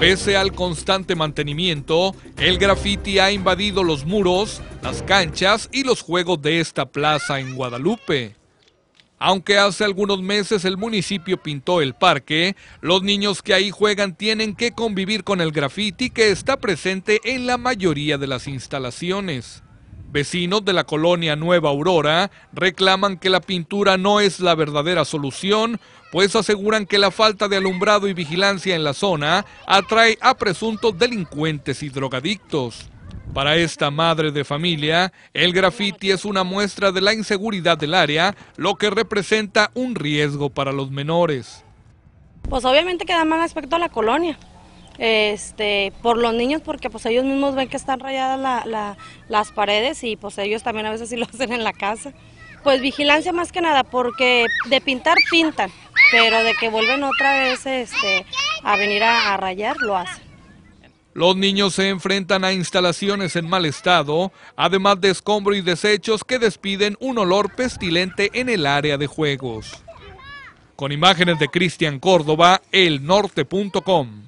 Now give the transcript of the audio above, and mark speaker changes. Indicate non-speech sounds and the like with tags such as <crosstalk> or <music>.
Speaker 1: Pese al constante mantenimiento, el graffiti ha invadido los muros, las canchas y los juegos de esta plaza en Guadalupe. Aunque hace algunos meses el municipio pintó el parque, los niños que ahí juegan tienen que convivir con el graffiti que está presente en la mayoría de las instalaciones. Vecinos de la colonia Nueva Aurora reclaman que la pintura no es la verdadera solución, pues aseguran que la falta de alumbrado y vigilancia en la zona atrae a presuntos delincuentes y drogadictos. Para esta madre de familia, el graffiti es una muestra de la inseguridad del área, lo que representa un riesgo para los menores.
Speaker 2: Pues obviamente queda mal aspecto a la colonia, este, por los niños porque pues ellos mismos ven que están rayadas las paredes y pues ellos también a veces sí lo <laughs> hacen en la casa. Pues vigilancia más que nada porque de pintar pintan, pero de que vuelven otra vez este, a venir a, rayar lo hacen.
Speaker 1: Los niños se enfrentan a instalaciones en mal estado, además de escombro y desechos que despiden un olor pestilente en el área de juegos. Con imágenes de Cristian Córdoba, elnorte.com.